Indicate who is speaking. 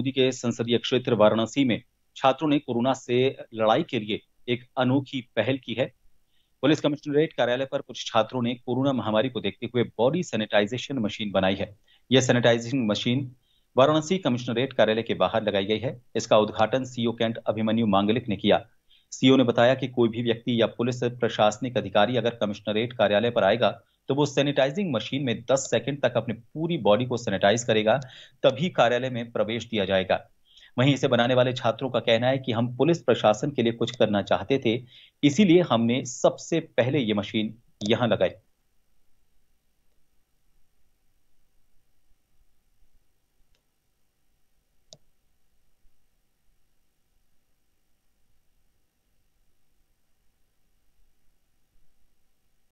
Speaker 1: मोदी के संसदीय क्षेत्र वाराणसी में छात्रों ने कोरोना से लड़ाई के लिए एक अनोखी पहल की है पुलिस कमिश्नरेट कार्यालय पर कुछ छात्रों ने कोरोना महामारी को देखते हुए बॉडी सैनिटाइजेशन मशीन बनाई है यह सैनिटाइजेशन मशीन वाराणसी कमिश्नरेट कार्यालय के बाहर लगाई गई है इसका उद्घाटन सीओ कैंट अभिमन्यु मांगलिक ने किया सीओ ने बताया कि कोई भी व्यक्ति या पुलिस प्रशासनिक अधिकारी अगर कमिश्नरेट कार्यालय पर आएगा तो वो सैनिटाइजिंग मशीन में 10 सेकंड तक अपने पूरी बॉडी को सैनिटाइज करेगा तभी कार्यालय में प्रवेश दिया जाएगा वहीं इसे बनाने वाले छात्रों का कहना है कि हम पुलिस प्रशासन के लिए कुछ करना चाहते थे इसीलिए हमने सबसे पहले ये मशीन यहाँ लगाई